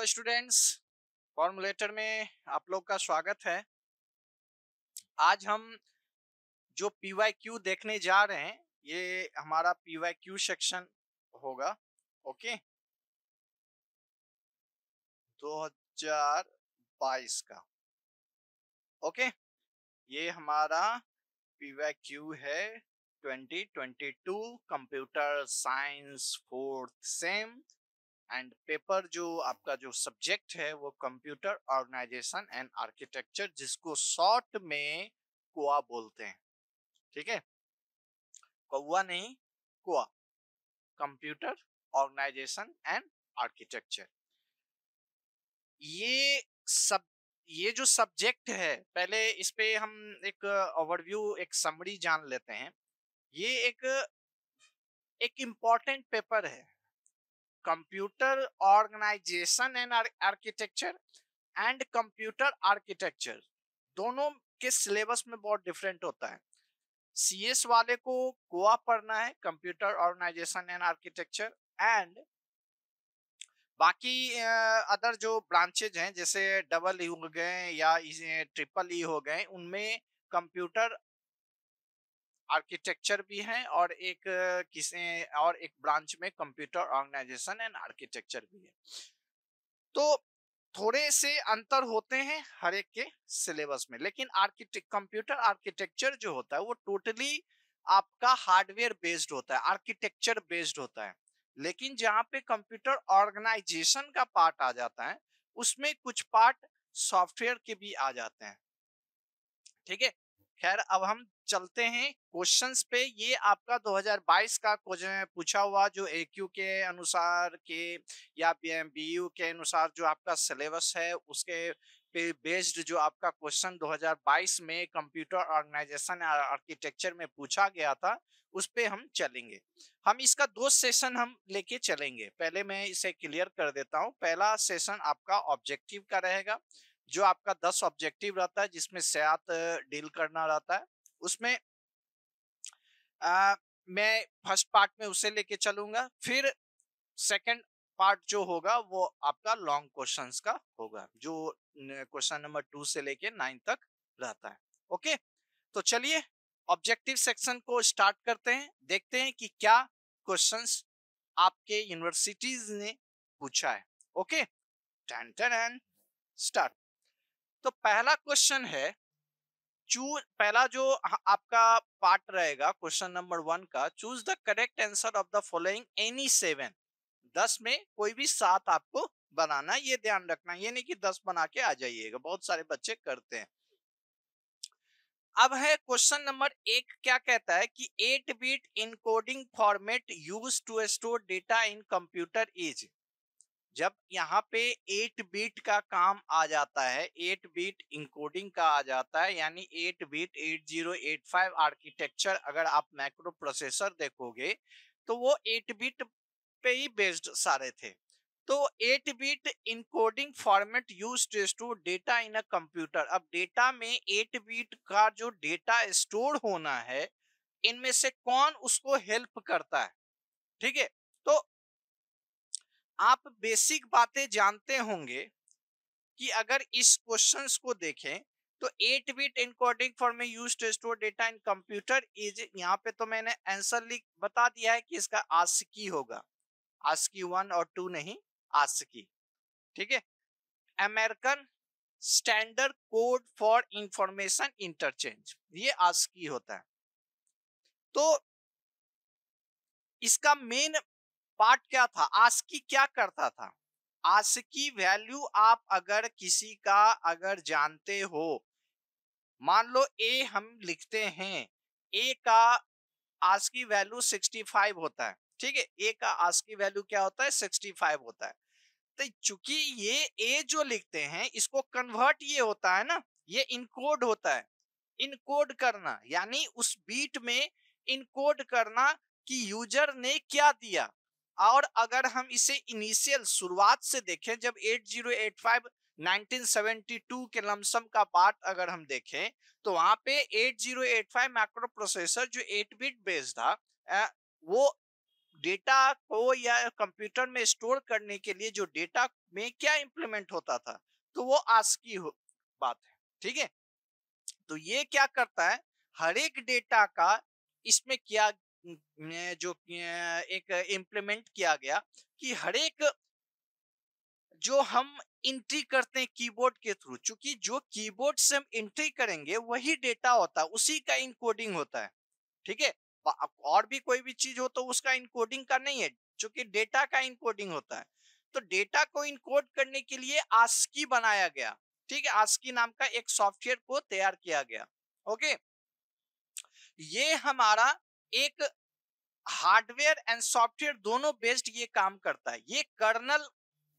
Hello students फॉर्मुलेटर में आप लोग का स्वागत है आज हम जो पी देखने जा रहे हैं ये हमारा पी सेक्शन होगा ओके 2022 का ओके ये हमारा पी क्यू है 2022 computer science fourth sem and paper जो आपका जो सब्जेक्ट है वो कंप्यूटर ऑर्गेनाइजेशन एंड आर्किटेक्चर जिसको शॉर्ट में कुआ बोलते हैं ठीक है कौआ नहीं कुआ कंप्यूटर ऑर्गेनाइजेशन एंड आर्किटेक्चर ये सब ये जो सब्जेक्ट है पहले इस पे हम एक ओवरव्यू एक समरी जान लेते हैं ये एक एक इम्पॉर्टेंट पेपर है computer organization and architecture and computer architecture दोनों के सिलेबस में बहुत डिफरेंट होता है सी एस वाले को गोवा पढ़ना है computer organization and architecture and बाकी अदर जो ब्रांचेज हैं जैसे डबल ई e हो गए या ट्रिपल ई e हो गए उनमें कंप्यूटर आर्किटेक्चर भी है और एक किसी और एक ब्रांच में कंप्यूटर ऑर्गेनाइजेशन एंड आर्किटेक्चर भी है तो थोड़े से अंतर होते हैं हर एक के सिलेबस में लेकिन आर्किटेक्ट कंप्यूटर आर्किटेक्चर जो होता है वो टोटली आपका हार्डवेयर बेस्ड होता है आर्किटेक्चर बेस्ड होता है लेकिन जहाँ पे कंप्यूटर ऑर्गेनाइजेशन का पार्ट आ जाता है उसमें कुछ पार्ट सॉफ्टवेयर के भी आ जाते हैं ठीक है खैर अब हम चलते हैं क्वेश्चंस पे ये आपका 2022 का पूछा हुआ जो ए के अनुसार के या बी के अनुसार जो आपका सिलेबस है उसके पे बेस्ड जो आपका क्वेश्चन 2022 में कंप्यूटर ऑर्गेनाइजेशन आर्किटेक्चर में पूछा गया था उस पर हम चलेंगे हम इसका दो सेशन हम लेके चलेंगे पहले मैं इसे क्लियर कर देता हूँ पहला सेशन आपका ऑब्जेक्टिव का रहेगा जो आपका दस ऑब्जेक्टिव रहता है जिसमें सात डील करना रहता है उसमें आ, मैं फर्स्ट पार्ट में उसे लेके चलूंगा फिर सेकंड पार्ट जो होगा वो आपका लॉन्ग क्वेश्चंस का होगा जो क्वेश्चन नंबर टू से लेके नाइन तक रहता है ओके तो चलिए ऑब्जेक्टिव सेक्शन को स्टार्ट करते हैं देखते हैं कि क्या क्वेश्चंस आपके यूनिवर्सिटीज ने पूछा है ओके टन स्टार्ट तो पहला क्वेश्चन है चूज पहला जो आपका पार्ट रहेगा क्वेश्चन नंबर वन का choose the correct answer of the following any seven दस में कोई भी सात आपको बनाना ये ध्यान रखना ये नहीं कि दस बना के आ जाइएगा बहुत सारे बच्चे करते हैं अब है क्वेश्चन नंबर एक क्या कहता है कि eight bit encoding format use to store data in computer is जब यहाँ पे एट बीट का काम आ जाता है एट बीट इंकोडिंग का आ जाता है यानी eight bit eight eight zero five architecture अगर आप माइक्रो प्रोसेसर देखोगे तो वो एट बीट पे ही बेस्ड सारे थे तो eight bit encoding format use to data in a computer अब डेटा में एट बीट का जो डेटा स्टोर होना है इनमें से कौन उसको हेल्प करता है ठीक है तो आप बेसिक बातें जानते होंगे कि अगर इस क्वेश्चन को देखें तो 8 बिट इनकोडिंग फॉर में use to store data in computer is यहाँ पे तो मैंने आंसर लिख बता दिया है कि इसका आस्की होगा आस्की वन और टू नहीं आस्की ठीक है American standard code for information interchange ये आस्की होता है तो इसका मेन पार्ट क्या था आस्की क्या करता था आस्की वैल्यू आप अगर किसी का अगर जानते हो मान लो ए हम लिखते हैं ए का आस्की वैल्यू 65 होता है ठीक है ए का आस्की वैल्यू क्या होता है 65 होता है तो चूंकि ये ए जो लिखते हैं इसको कन्वर्ट ये होता है ना ये इनकोड होता है इनकोड करना यानी उस बीट में इनकोड करना कि यूजर ने क्या दिया और अगर हम इसे इनिशियल शुरुआत से देखें जब 8085 1972 के लमसम का पार्ट अगर हम देखें तो वहां पे 8085 माइक्रो प्रोसेसर जो 8 बिट बेस्ड था वो डेटा को या कंप्यूटर में स्टोर करने के लिए जो डेटा में क्या इंप्लीमेंट होता था तो वो आस्की हो बात है ठीक है तो ये क्या करता है हर एक डेटा का इसमें क्या जो एक इम्प्लीमेंट किया गया कि हर एक जो हम इंट्री करते हैं कीबोर्ड के थ्रू चूंकि जो कीबोर्ड से हम इंट्री करेंगे वही डेटा होता है उसी का इनकोडिंग होता है ठीक है और भी कोई भी चीज हो तो उसका इनकोडिंग का नहीं है चूंकि डेटा का इनकोडिंग होता है तो डेटा को इनकोड करने के लिए आस्की बनाया गया ठीक है आस्की नाम का एक सॉफ्टवेयर को तैयार किया गया ओके ये हमारा एक हार्डवेयर एंड सॉफ्टवेयर दोनों बेस्ड ये काम करता है ये कर्नल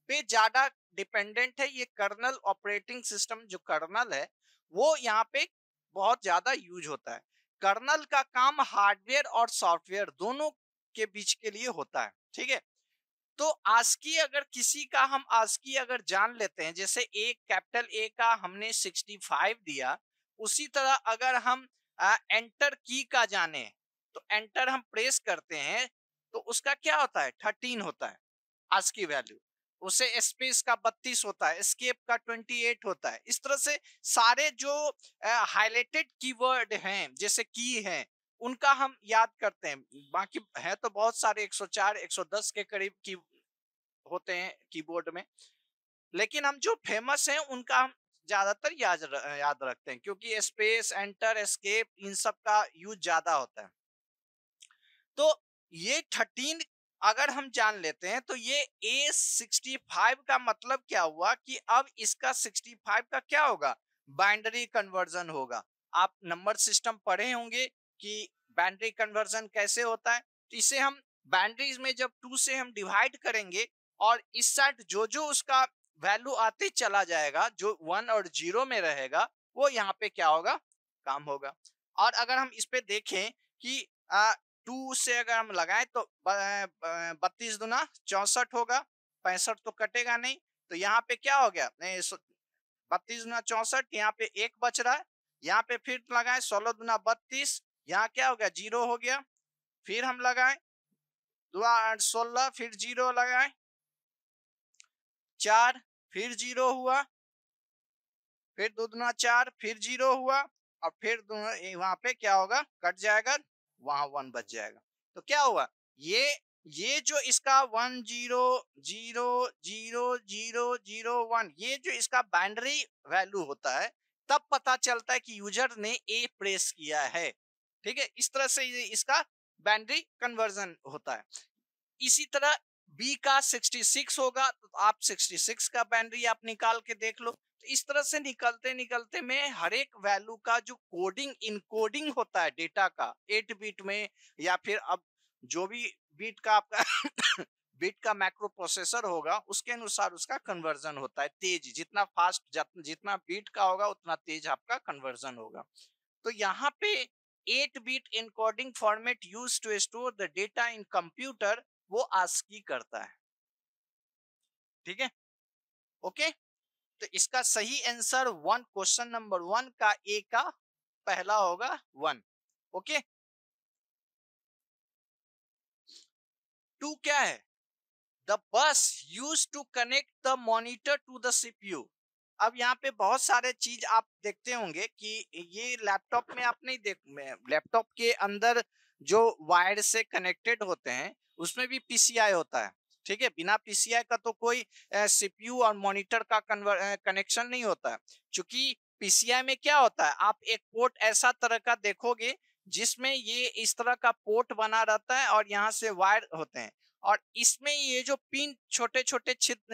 पे ज्यादा डिपेंडेंट है ये कर्नल ऑपरेटिंग सिस्टम जो कर्नल है वो यहाँ पे बहुत ज्यादा यूज होता है कर्नल का काम हार्डवेयर और सॉफ्टवेयर दोनों के बीच के लिए होता है ठीक है तो आस्की अगर किसी का हम आस्की अगर जान लेते हैं जैसे एक कैपिटल ए का हमने 65 दिया उसी तरह अगर हम आ, एंटर की का जाने तो एंटर हम प्रेस करते हैं तो उसका क्या होता है थर्टीन होता है आज की वैल्यू उसे स्पेस का बत्तीस होता है स्केप का ट्वेंटी एट होता है इस तरह से सारे जो हाईलाइटेड कीवर्ड हैं जैसे की हैं उनका हम याद करते हैं बाकी है तो बहुत सारे 104 110 के करीब की होते हैं कीबोर्ड में लेकिन हम जो फेमस हैं उनका हम ज्यादातर याद याद रखते हैं क्योंकि स्पेस एंटर एस्केप इन सब का यूज ज्यादा होता है तो ये थर्टीन अगर हम जान लेते हैं तो ये ए सिक्सटी फाइव का मतलब क्या हुआ कि अब इसका सिक्सटी फाइव का क्या होगा बाइंडरी कन्वर्जन होगा आप नंबर सिस्टम पढ़े होंगे कि बाइंडरी कन्वर्जन कैसे होता है तो इसे हम बाइंड्रीज में जब टू से हम डिवाइड करेंगे और इस साइड जो जो उसका वैल्यू आते चला जाएगा जो वन और जीरो में रहेगा वो यहाँ पे क्या होगा काम होगा और अगर हम इस पे देखें कि टू से अगर हम लगाएं तो बत्तीस दुना चौसठ होगा पैंसठ तो कटेगा नहीं तो यहाँ पे क्या हो गया नहीं बत्तीस दुना चौसठ यहाँ पे एक बच रहा है यहाँ पे फिर लगाए सोलह दुना बत्तीस यहाँ क्या हो गया जीरो हो गया फिर हम लगाए दो आठ सोलह फिर जीरो लगाए चार फिर जीरो हुआ फिर दो दुना चार फिर जीरो हुआ और फिर वहां पे क्या होगा कट जाएगा वहां वन बच जाएगा तो क्या हुआ ये ये जो इसका one zero zero zero zero zero one ये जो इसका बाइंड्री वैल्यू होता है तब पता चलता है कि यूजर ने ए प्रेस किया है ठीक है इस तरह से ये इसका बाइंड्री कन्वर्जन होता है इसी तरह बी का 66 होगा तो आप 66 का बाइंड्री आप निकाल के देख लो इस तरह से निकलते निकलते में हर एक वैल्यू का जो कोडिंग इनकोडिंग होता है डेटा का एट बीट में या फिर अब जो भी बीट का आपका बीट का माइक्रो प्रोसेसर होगा उसके अनुसार उसका कन्वर्जन होता है तेज जितना फास्ट जितना बीट का होगा उतना तेज आपका कन्वर्जन होगा तो यहाँ पे eight bit encoding format use to store the data in computer वो आस्की करता है ठीक है ओके तो इसका सही answer one question number one का ए का पहला होगा वन ओके टू क्या है the bus use to connect the monitor to the CPU अब यहाँ पे बहुत सारे चीज आप देखते होंगे कि ये लैपटॉप में आप नहीं देख लैपटॉप के अंदर जो वायर से कनेक्टेड होते हैं उसमें भी पीसीआई होता है ठीक है बिना पीसीआई का तो कोई सीपीयू और मॉनिटर का कनेक्शन नहीं होता है चूंकि पीसीआई में क्या होता है आप एक पोर्ट ऐसा तरह का देखोगे जिसमें ये इस तरह का पोर्ट बना रहता है और यहाँ से वायर होते हैं और इसमें ये जो पिन छोटे छोटे छिद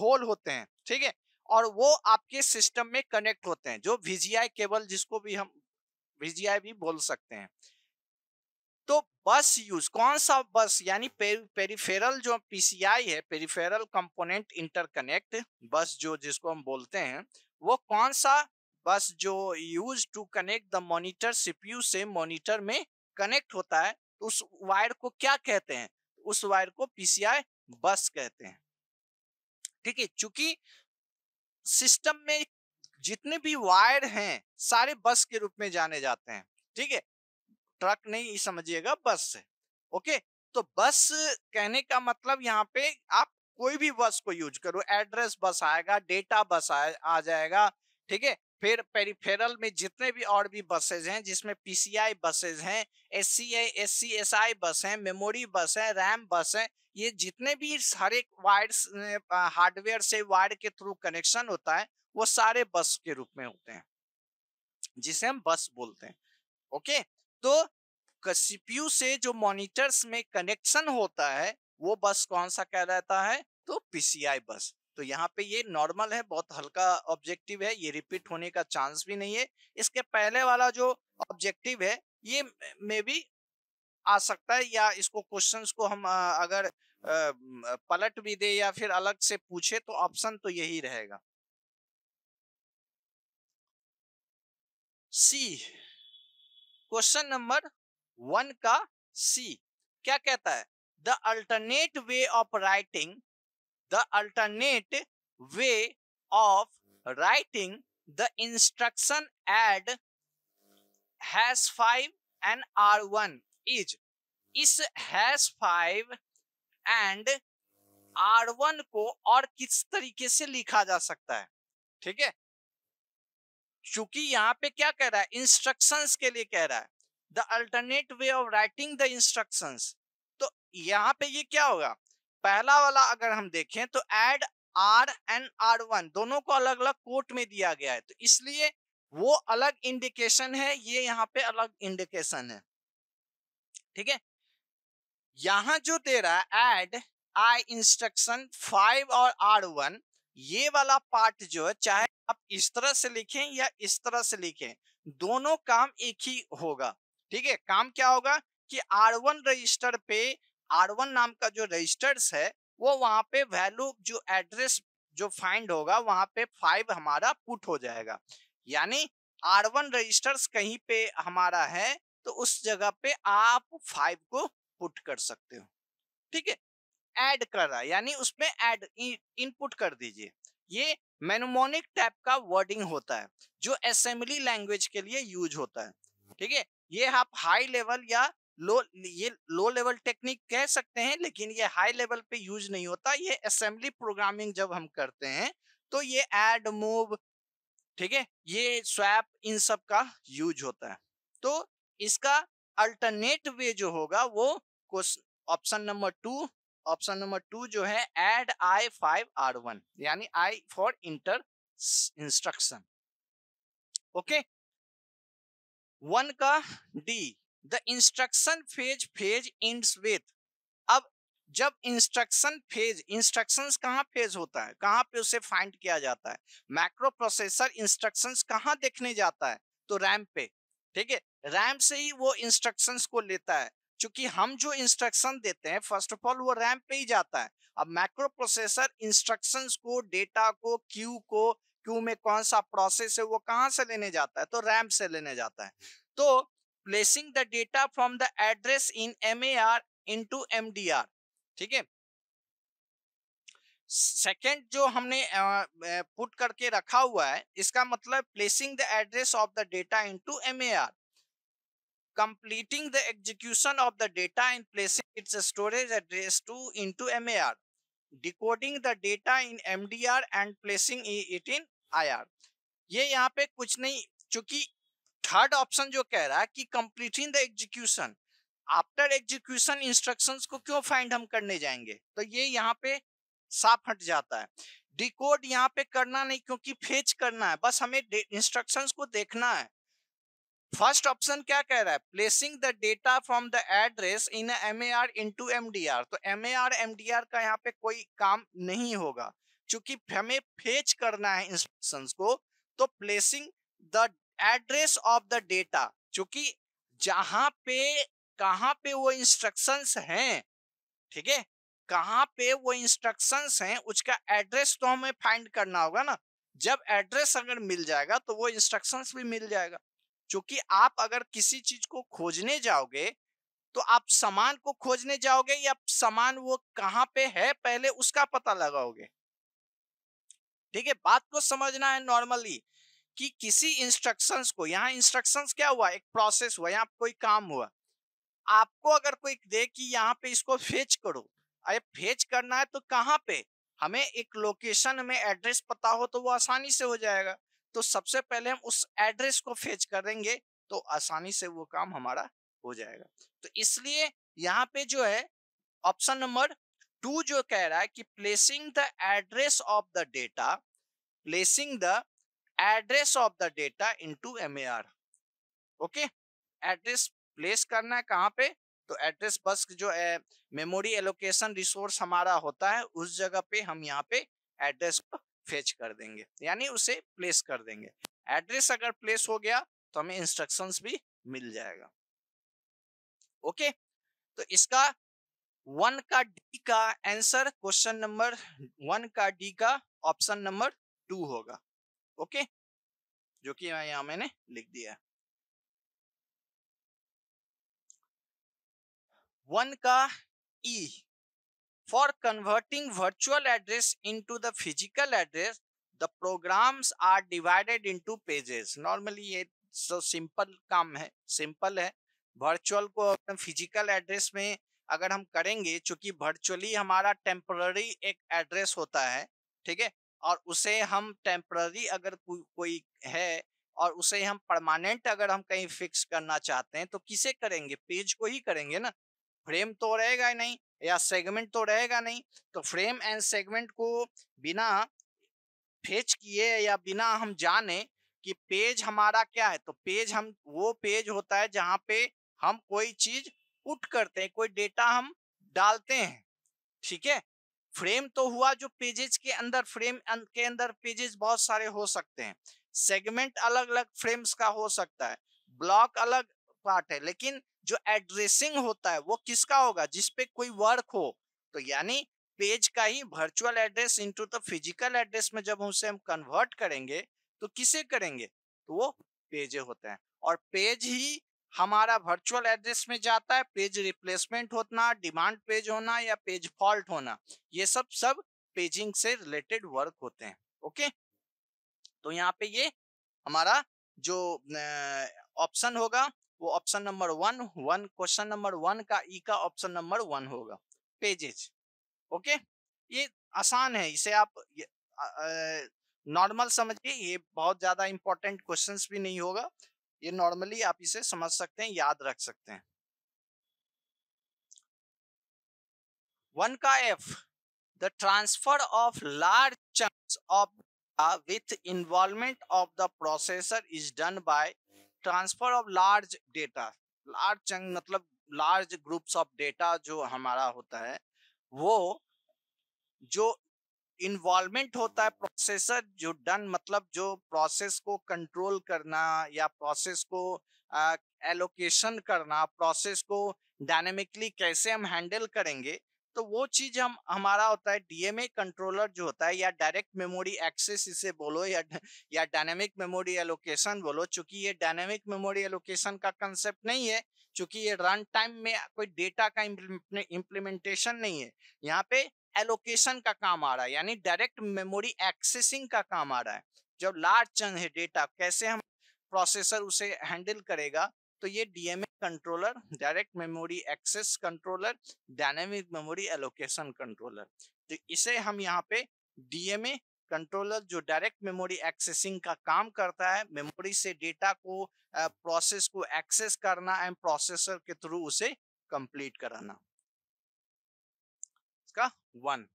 होल होते हैं ठीक है और वो आपके सिस्टम में कनेक्ट होते हैं जो वीजीआई केबल जिसको भी हम वीजीआई भी बोल सकते हैं तो बस यूज कौन सा बस यानी पेरिफेरल जो पीसीआई है पेरिफेरल कंपोनेंट इंटरकनेक्ट बस जो जिसको हम बोलते हैं वो कौन सा बस जो use to connect the monitor CPU से मॉनिटर में कनेक्ट होता है उस वायर को क्या कहते हैं उस वायर को पीसीआई बस कहते हैं ठीक है चूंकि सिस्टम में जितने भी वायर हैं सारे बस के रूप में जाने जाते हैं ठीक है ट्रक नहीं समझिएगा बस है ओके तो बस कहने का मतलब यहाँ पे आप कोई भी बस को यूज करो एड्रेस बस आएगा डेटा बस आ, आ जाएगा ठीक है फिर पेरिफेरल में जितने भी और भी बसेज हैं जिसमें पीसीआई बसेज हैं S C I S C S I bus हैं मेमोरी बस है रैम बस है ये जितने भी हर एक वायर हार्डवेयर से वायर के थ्रू कनेक्शन होता है वो सारे बस के रूप में होते हैं जिसे हम बस बोलते हैं ओके तो सीपीयू से जो मॉनिटर्स में कनेक्शन होता है वो बस कौन सा कह रहता है तो पीसीआई बस तो यहाँ पे ये नॉर्मल है बहुत हल्का ऑब्जेक्टिव है ये रिपीट होने का चांस भी नहीं है इसके पहले वाला जो ऑब्जेक्टिव है ये मे भी आ सकता है या इसको क्वेश्चंस को हम अगर पलट भी दे या फिर अलग से पूछे तो ऑप्शन तो यही रहेगा सी क्वेश्चन नंबर वन का सी क्या कहता है the alternate way of writing the alternate way of writing the instruction add has five and R one is इस has five and R one को और किस तरीके से लिखा जा सकता है ठीक है क्योंकि यहाँ पे क्या कह रहा है इंस्ट्रक्शन के लिए कह रहा है the alternate way of writing the instruction तो यहाँ पे ये क्या होगा पहला वाला अगर हम देखें तो add R and R one दोनों को अलग अलग कोर्ट में दिया गया है तो इसलिए वो अलग इंडिकेशन है ये यहाँ पे अलग इंडिकेशन है ठीक है यहां जो दे रहा है एड आई इंस्ट्रक्शन फाइव और आर वन ये वाला पार्ट जो है चाहे आप इस तरह से लिखें या इस तरह से लिखें दोनों काम एक ही होगा ठीक है काम क्या होगा कि R1 रजिस्टर पे R1 नाम का जो रजिस्टर्स है वो वहां पे वैल्यू जो एड्रेस जो फाइंड होगा वहां पे फाइव हमारा पुट हो जाएगा यानी R1 रजिस्टर्स कहीं पे हमारा है तो उस जगह पे आप फाइव को पुट कर सकते हो ठीक है ऐड कर रहा यानी उसमें ऐड इनपुट कर दीजिए ये मेनोमोनिक टाइप का वर्डिंग होता है जो असेंबली लैंग्वेज के लिए यूज होता है ठीक है ये आप हाई लेवल या लो ये लो लेवल टेक्निक कह सकते हैं लेकिन ये हाई लेवल पे यूज नहीं होता ये असेंबली प्रोग्रामिंग जब हम करते हैं तो ये एड मूव ठीक है ये स्वैप इन सब का यूज होता है तो इसका अल्टरनेट वे जो होगा वो question option number two option number two जो है add I five R one यानी I for inter instruction okay one का D the instruction phase phase ends with अब जब इंस्ट्रक्शन फेज इंस्ट्रक्शंस कहाँ फेज होता है कहाँ पे उसे फाइंड किया जाता है माइक्रो प्रोसेसर इंस्ट्रक्शंस कहाँ देखने जाता है तो रैम पे ठीक है रैम से ही वो इंस्ट्रक्शंस को लेता है क्योंकि हम जो इंस्ट्रक्शन देते हैं फर्स्ट ऑफ ऑल वो रैम पे ही जाता है अब मैक्रो प्रोसेसर इंस्ट्रक्शन को डेटा को क्यू को क्यू में कौन सा प्रोसेस है वो कहाँ से लेने जाता है तो रैम से लेने जाता है तो placing the data from the address in M A R into M D R ठीक है सेकेंड जो हमने पुट करके रखा हुआ है इसका मतलब placing the address of the data into M A R completing the execution of the data and placing its storage address 2 into MAR, decoding the data in MDR and placing it in IR. ये यहाँ पे कुछ नहीं चूंकि third option जो कह रहा है कि completing the execution after execution instructions को क्यों फाइंड हम करने जाएंगे तो ये यहाँ पे साफ हट जाता है डिकोड यहाँ पे करना नहीं क्योंकि फेच करना है बस हमें इंस्ट्रक्शंस को देखना है फर्स्ट ऑप्शन क्या कह रहा है placing the data from the address in M A R into M D R तो M A R M D R का यहाँ पे कोई काम नहीं होगा चूंकि हमें फेच करना है इंस्ट्रक्शन को तो placing the address of the data चूंकि जहां पे कहा पे वो इंस्ट्रक्शन हैं ठीक है कहाँ पे वो इंस्ट्रक्शन हैं उसका एड्रेस तो हमें फाइंड करना होगा ना जब एड्रेस अगर मिल जाएगा तो वो इंस्ट्रक्शन भी मिल जाएगा क्योंकि आप अगर किसी चीज को खोजने जाओगे तो आप सामान को खोजने जाओगे या सामान वो कहाँ पे है पहले उसका पता लगाओगे ठीक है बात को समझना है नॉर्मली कि किसी इंस्ट्रक्शंस को यहाँ इंस्ट्रक्शंस क्या हुआ एक प्रोसेस हुआ यहाँ कोई काम हुआ आपको अगर कोई दे कि यहाँ पे इसको फेच करो अरे फेच करना है तो कहाँ पे हमें एक लोकेशन में एड्रेस पता हो तो वो आसानी से हो जाएगा तो सबसे पहले हम उस एड्रेस को फेच करेंगे तो आसानी से वो काम हमारा हो जाएगा तो इसलिए यहाँ पे जो है ऑप्शन नंबर टू जो कह रहा है कि placing the address of the data placing the address of the data into MAR okay address place करना है कहाँ पे तो एड्रेस बस जो है मेमोरी एलोकेशन रिसोर्स हमारा होता है उस जगह पे हम यहाँ पे एड्रेस फेच कर देंगे यानी उसे प्लेस कर देंगे एड्रेस अगर प्लेस हो गया तो हमें इंस्ट्रक्शंस भी मिल जाएगा ओके तो इसका वन का डी का आंसर क्वेश्चन नंबर वन का डी का ऑप्शन नंबर टू होगा ओके जो कि यहां मैंने लिख दिया वन का E e, for converting virtual address into the physical address the programs are divided into pages normally ये so सिंपल काम है सिंपल है वर्चुअल को फिजिकल एड्रेस में अगर हम करेंगे चूंकि वर्चुअली हमारा टेम्पररी एक एड्रेस होता है ठीक है और उसे हम टेम्पररी अगर को, कोई है और उसे हम परमानेंट अगर हम कहीं फिक्स करना चाहते हैं तो किसे करेंगे पेज को ही करेंगे ना फ्रेम तो रहेगा ही नहीं या सेगमेंट तो रहेगा नहीं तो फ्रेम एंड सेगमेंट को बिना फेच किए या बिना हम जाने कि पेज हमारा क्या है तो पेज हम वो पेज होता है जहाँ पे हम कोई चीज पुट करते हैं कोई डेटा हम डालते हैं ठीक है फ्रेम तो हुआ जो पेजेस के अंदर फ्रेम के अंदर पेजेस बहुत सारे हो सकते हैं सेगमेंट अलग अलग फ्रेम्स का हो सकता है ब्लॉक अलग पार्ट है लेकिन जो एड्रेसिंग होता है वो किसका होगा जिसपे कोई वर्क हो तो यानी पेज का ही virtual address into the physical address में जब उसे हम कन्वर्ट करेंगे तो किसे करेंगे तो वो पेज होते हैं और पेज ही हमारा वर्चुअल एड्रेस में जाता है पेज रिप्लेसमेंट होना डिमांड पेज होना या पेज फॉल्ट होना ये सब सब पेजिंग से रिलेटेड वर्क होते हैं ओके तो यहाँ पे ये हमारा जो ऑप्शन होगा वो option number one one question number one का ई का ऑप्शन नंबर वन होगा पेजेज ओके ये आसान है इसे आप नॉर्मल समझिए ये बहुत ज्यादा इंपॉर्टेंट क्वेश्चंस भी नहीं होगा ये नॉर्मली आप इसे समझ सकते हैं याद रख सकते हैं वन का F the transfer of large chunks of with involvement of the processor is done by transfer of large data large chunk मतलब लार्ज ग्रुप्स ऑफ डेटा जो हमारा होता है वो जो इन्वॉल्वमेंट होता है प्रोसेसर जो डन मतलब जो प्रोसेस को कंट्रोल करना या प्रोसेस को एलोकेशन करना प्रोसेस को डायनेमिकली कैसे हम हैंडल करेंगे तो वो चीज हम हमारा होता है डीएमए कंट्रोलर जो होता है या डायरेक्ट मेमोरी एक्सेस इसे बोलो या या डायनेमिक मेमोरी एलोकेशन बोलो चूंकि ये डायनेमिक मेमोरी एलोकेशन का कंसेप्ट नहीं है चूंकि ये रन टाइम में कोई डेटा का इम्प्लीमेंटेशन नहीं है यहाँ पे एलोकेशन का काम आ रहा है यानी डायरेक्ट मेमोरी एक्सेसिंग का काम आ रहा है जब लार्ज चंग है डेटा कैसे हम प्रोसेसर उसे हैंडल करेगा तो ये DMA controller direct memory access controller dynamic memory allocation controller तो इसे हम यहाँ पे डीएमए कंट्रोलर जो डायरेक्ट मेमोरी एक्सेसिंग का काम करता है मेमोरी से डेटा को प्रोसेस को एक्सेस करना एंड प्रोसेसर के थ्रू उसे कंप्लीट कराना इसका one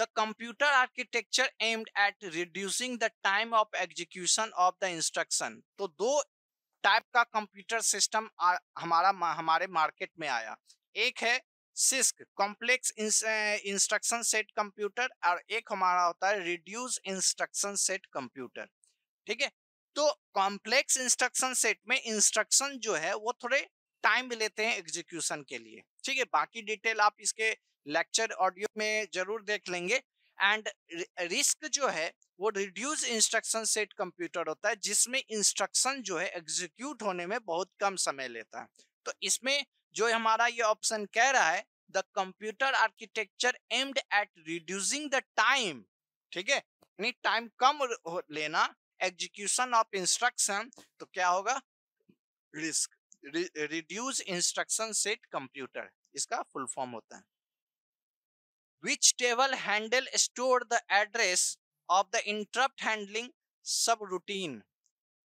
The computer architecture aimed at reducing the time of execution of the instruction. तो दो टाइप का कंप्यूटर सिस्टम हमारा हमारे मार्केट में आया एक है CISC complex instruction set computer और एक हमारा होता है रिड्यूस इंस्ट्रक्शन सेट कंप्यूटर ठीक है तो कॉम्प्लेक्स इंस्ट्रक्शन सेट में इंस्ट्रक्शन जो है वो थोड़े टाइम लेते हैं एग्जीक्यूशन के लिए ठीक है बाकी डिटेल आप इसके लेक्चर ऑडियो में जरूर देख लेंगे एंड रिस्क जो है वो रिड्यूस इंस्ट्रक्शन सेट कंप्यूटर होता है जिसमें इंस्ट्रक्शन जो है एग्जीक्यूट होने में बहुत कम समय लेता है तो इसमें जो हमारा ये ऑप्शन कह रहा है the computer architecture aimed at reducing the time ठीक है यानी टाइम कम लेना एग्जीक्यूशन ऑफ इंस्ट्रक्शन तो क्या होगा RISC reduce instruction set computer इसका फुल फॉर्म होता है which table handle store the address of the interrupt handling subroutine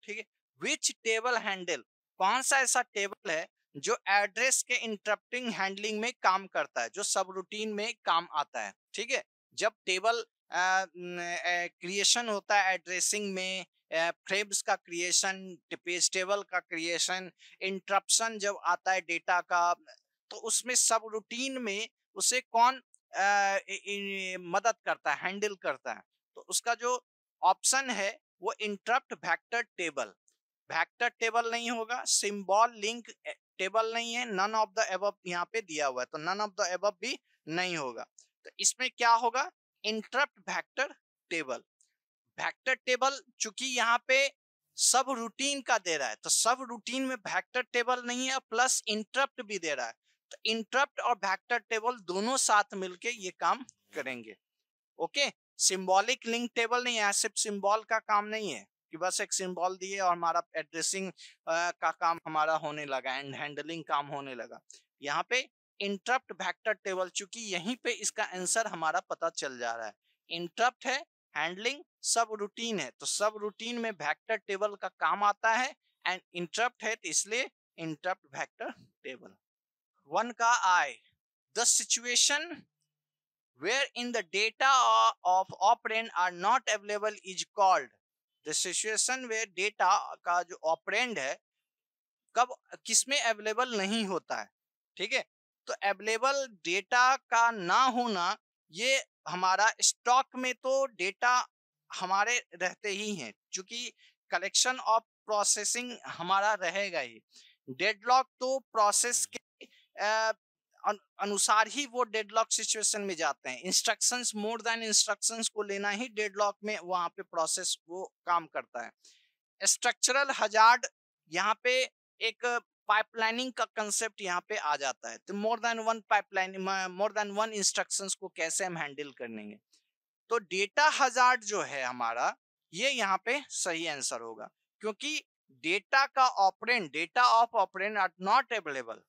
ठीक है विच टेबल हैंडल कौन सा ऐसा टेबल है जो एड्रेस के इंटरप्टिंग हैंडलिंग में काम करता है जो सब रूटीन में काम आता है ठीक है जब टेबल क्रिएशन होता है एड्रेसिंग में फ्रेम्स का क्रिएशन पेज टेबल का क्रिएशन इंटरप्शन जब आता है डेटा का तो उसमें सब रूटीन में उसे कौन मदद करता है हैंडल करता है तो उसका जो ऑप्शन है वो interrupt vector table vector table नहीं होगा सिंबल लिंक टेबल नहीं है नन ऑफ द एबव यहाँ पे दिया हुआ है तो नन ऑफ द एबव भी नहीं होगा तो इसमें क्या होगा interrupt vector table vector table चूंकि यहाँ पे सब रूटीन का दे रहा है तो सब रूटीन में वेक्टर टेबल नहीं है प्लस इंटरप्ट भी दे रहा है तो इंटरप्ट और वेक्टर टेबल दोनों साथ मिलके ये काम करेंगे ओके सिंबॉलिक लिंक टेबल नहीं है सिर्फ सिंबॉल का काम नहीं है कि बस एक सिंबॉल दिए और हमारा एड्रेसिंग का काम हमारा होने लगा एंड हैंडलिंग काम होने लगा यहाँ पे इंटरप्ट वेक्टर टेबल चूंकि यहीं पे इसका आंसर हमारा पता चल जा रहा है इंटरप्ट है हैंडलिंग सब रूटीन है तो सब रूटीन में वेक्टर टेबल का काम आता है एंड इंटरप्ट है तो इसलिए इंटरप्ट वेक्टर टेबल वन का I the situation where in the data of operand are not available is called the situation where data का जो ऑपरेंड है कब किसमें अवेलेबल नहीं होता है ठीक है तो अवेलेबल डेटा का ना होना ये हमारा स्टॉक में तो डेटा हमारे रहते ही हैं क्योंकि कलेक्शन ऑफ प्रोसेसिंग हमारा रहेगा ही डेडलॉक तो प्रोसेस के अनुसार ही वो डेडलॉक सिचुएशन में जाते हैं इंस्ट्रक्शंस मोर देन इंस्ट्रक्शंस को लेना ही डेडलॉक में वहां पे प्रोसेस वो काम करता है स्ट्रक्चरल हजार्ड यहाँ पे एक पाइपलाइनिंग का कंसेप्ट यहाँ पे आ जाता है तो more than one pipeline more than one instructions को कैसे हम हैंडल करेंगे तो डेटा हजार जो है हमारा ये यहाँ पे सही आंसर होगा क्योंकि डेटा का operand data of operand are not available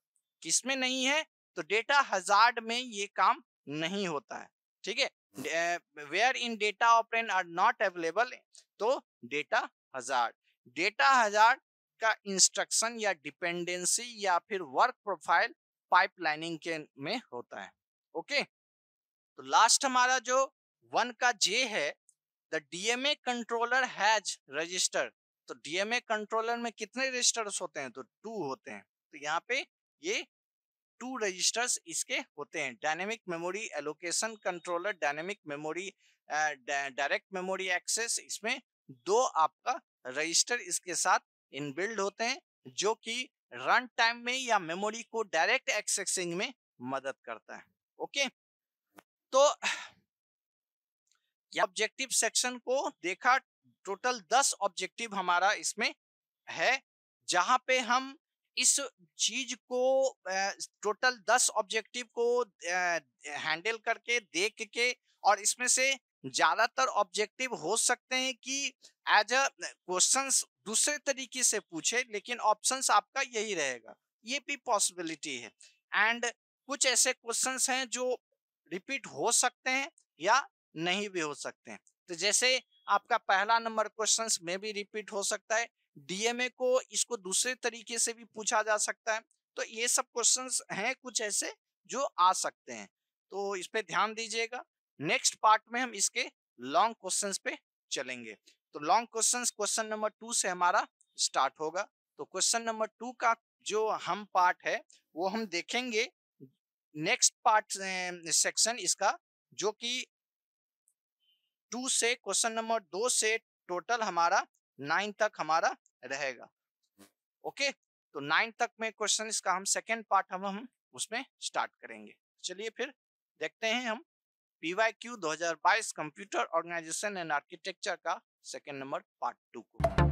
किसमें नहीं है तो डेटा हजार में ये काम नहीं होता है ठीक है where in data operand are not available तो डेटा हजार डेटा हजार का इंस्ट्रक्शन या डिपेंडेंसी या फिर वर्क प्रोफाइल पाइपलाइनिंग के में होता है ओके तो लास्ट हमारा जो वन का जे है the DMA controller has register तो डीएमए कंट्रोलर में कितने रजिस्टर्स होते हैं तो टू होते हैं तो यहाँ पे ये टू रजिस्टर्स इसके होते हैं dynamic memory allocation controller dynamic memory direct memory access इसमें दो आपका रजिस्टर इसके साथ इनबिल्ड होते हैं जो कि रन टाइम में या मेमोरी को डायरेक्ट एक्सेसिंग में मदद करता है ओके तो ऑब्जेक्टिव सेक्शन को देखा टोटल दस ऑब्जेक्टिव हमारा इसमें है जहां पे हम इस चीज को टोटल दस ऑब्जेक्टिव को हैंडल करके देख के और इसमें से ज्यादातर ऑब्जेक्टिव हो सकते हैं कि एज अ क्वेश्चन दूसरे तरीके से पूछे लेकिन ऑप्शन आपका यही रहेगा ये भी पॉसिबिलिटी है एंड कुछ ऐसे क्वेश्चन हैं जो रिपीट हो सकते हैं या नहीं भी हो सकते हैं तो जैसे आपका पहला नंबर क्वेश्चन में भी रिपीट हो सकता है डीएमए को इसको दूसरे तरीके से भी पूछा जा सकता है तो ये सब क्वेश्चन हैं कुछ ऐसे जो आ सकते हैं तो इस पे ध्यान दीजिएगा नेक्स्ट पार्ट में हम इसके लॉन्ग क्वेश्चन पे चलेंगे तो long questions question number two से हमारा स्टार्ट होगा तो क्वेश्चन नंबर टू का जो हम पार्ट है वो हम देखेंगे नेक्स्ट पार्ट सेक्शन इसका जो कि टू से क्वेश्चन नंबर दो से टोटल हमारा नाइन तक हमारा रहेगा ओके तो नाइन तक में क्वेश्चन इसका हम सेकेंड पार्ट हम हम उसमें स्टार्ट करेंगे चलिए फिर देखते हैं हम पीवाई क्यू दो कंप्यूटर ऑर्गेनाइजेशन एंड आर्किटेक्चर का सेकेंड नंबर पार्ट टू को